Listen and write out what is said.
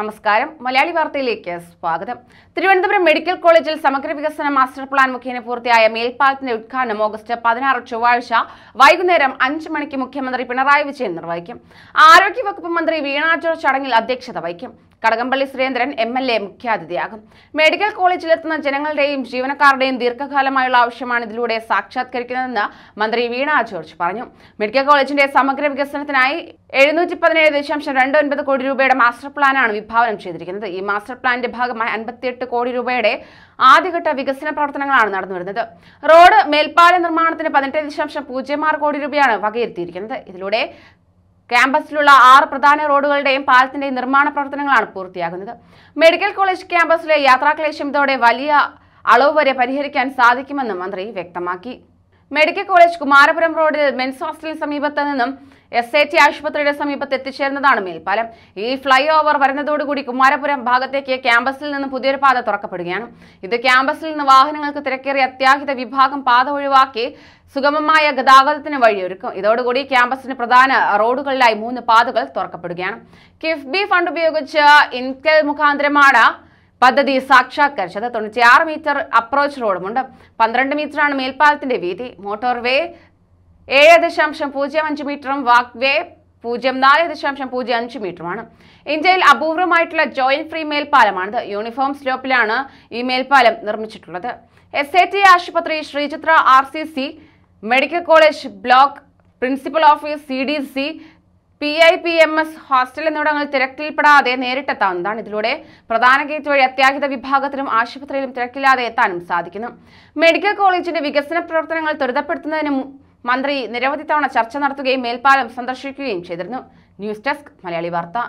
നമസ്കാരം മലയാളി വാർത്തയിലേക്ക് സ്വാഗതം തിരുവനന്തപുരം മെഡിക്കൽ കോളേജിൽ സമഗ്ര വികസന മാസ്റ്റർ പ്ലാൻ മുഖേന പൂർത്തിയായ മേൽപ്പാലത്തിന്റെ ഉദ്ഘാടനം ഓഗസ്റ്റ് പതിനാറ് ചൊവ്വാഴ്ച വൈകുന്നേരം അഞ്ച് മണിക്ക് മുഖ്യമന്ത്രി പിണറായി വിജയൻ നിർവഹിക്കും ആരോഗ്യവകുപ്പ് മന്ത്രി വീണാ ജോർജ് ചടങ്ങിൽ അധ്യക്ഷത വഹിക്കും Kadakampally Surendran M L A മുഖ്യാതിഥിയാകും മെഡിക്കൽ കോളേജിലെത്തുന്ന ജനങ്ങളുടെയും ജീവനക്കാരുടെയും ദീർഘകാലമായുള്ള ആവശ്യമാണ് ഇതിലൂടെ സാക്ഷാത്കരിക്കുന്നതെന്ന് മന്ത്രി വീണ ജോർജ് പറഞ്ഞു മെഡിക്കൽ കോളേജിന്റെ സമഗ്ര വികസനത്തിനായി എഴുന്നൂറ്റി പതിനേഴ് ദശാംശം രണ്ട് ഒൻപത് കോടി രൂപയുടെ മാസ്റ്റർ പ്ലാനാണ് വിഭാവനം ചെയ്തിരിക്കുന്നത് ഈ മാസ്റ്റർ പ്ലാനിന്റെ ഭാഗമായി അൻപത്തിയെട്ട് കോടി രൂപയുടെ ആദ്യഘട്ട വികസന പ്രവർത്തനങ്ങളാണ് നടന്നുവരുന്നത് റോഡ് മേൽപ്പാല നിർമ്മാണത്തിന് പതിനെട്ട് ദശാംശം പൂജ്യം ആറ് കോടി രൂപയാണ് വകയിരുത്തിയിരിക്കുന്നത് ഇതിലൂടെ ക്യാമ്പസിലുള്ള ആറ് പ്രധാന റോഡുകളുടെയും പാലത്തിന്റെയും നിർമ്മാണ പ്രവർത്തനങ്ങളാണ് പൂർത്തിയാകുന്നത് മെഡിക്കൽ കോളേജ് ക്യാമ്പസിലെ യാത്രാക്ലേശം ഇതോടെ വലിയ അളവ് വരെ പരിഹരിക്കാൻ സാധിക്കുമെന്ന് മന്ത്രി വ്യക്തമാക്കി മെഡിക്കൽ കോളേജ് കുമാരപുരം റോഡിൽ മെൻസ് ഹോസ്റ്റലിന് സമീപത്ത് നിന്നും എസ് എ ടി ആശുപത്രിയുടെ സമീപത്ത് എത്തിച്ചേർന്നതാണ് മേൽപ്പാലം ഈ ഫ്ലൈ ഓവർ വരുന്നതോടുകൂടി കുമാരപുരം ഭാഗത്തേക്ക് ക്യാമ്പസിൽ നിന്ന് പുതിയൊരു പാത തുറക്കപ്പെടുകയാണ് ഇത് ക്യാമ്പസിൽ നിന്ന് വാഹനങ്ങൾക്ക് തിരക്കേറിയ അത്യാഹിത വിഭാഗം പാത ഒഴിവാക്കി സുഗമമായ ഗതാഗതത്തിന് വഴിയൊരുക്കും ഇതോടുകൂടി ക്യാമ്പസിന് പ്രധാന റോഡുകളിലായി മൂന്ന് പാതകൾ തുറക്കപ്പെടുകയാണ് കിഫ്ബി ഫണ്ട് ഉപയോഗിച്ച് ഇൻകൽ മുഖാന്തരമാണ് പദ്ധതി സാക്ഷാത്കരിച്ചത് തൊണ്ണൂറ്റിയാറ് മീറ്റർ അപ്രോച്ച് റോഡുമുണ്ട് പന്ത്രണ്ട് മീറ്ററാണ് മേൽപ്പാലത്തിന്റെ വീതി മോട്ടോർ വേ ഏഴ് ദശാംശം പൂജ്യം അഞ്ച് മീറ്ററും വാക്ക് വേ പൂജ്യം നാല് ദശാംശം പൂജ്യം അഞ്ച് മീറ്ററുമാണ് ഇന്ത്യയിൽ അപൂർവമായിട്ടുള്ള ജോയിന്റ് ഫ്രീ മേൽപ്പാലമാണിത് യൂണിഫോം സ്ലോപ്പിലാണ് ഈ മേൽപ്പാലം നിർമ്മിച്ചിട്ടുള്ളത് എസ് എ ടി ആശുപത്രി Sreechitra R C C medical college block principal office C D C P I P M S hostel എന്നിവിടങ്ങൾ തിരക്കിൽപ്പെടാതെ നേരിട്ടെത്താവുന്നതാണ് ഇതിലൂടെ പ്രധാന ഗേറ്റ് വഴി അത്യാഹിത വിഭാഗത്തിലും ആശുപത്രിയിലും തിരക്കില്ലാതെ എത്താനും സാധിക്കുന്നു മെഡിക്കൽ കോളേജിന്റെ വികസന പ്രവർത്തനങ്ങൾ ത്വരിതപ്പെടുത്തുന്നതിന് മന്ത്രി നിരവധി തവണ ചർച്ച നടത്തുകയും മേൽപ്പാലം സന്ദർശിക്കുകയും ചെയ്തിരുന്നു ന്യൂസ് ഡെസ്ക് മലയാളി വാർത്ത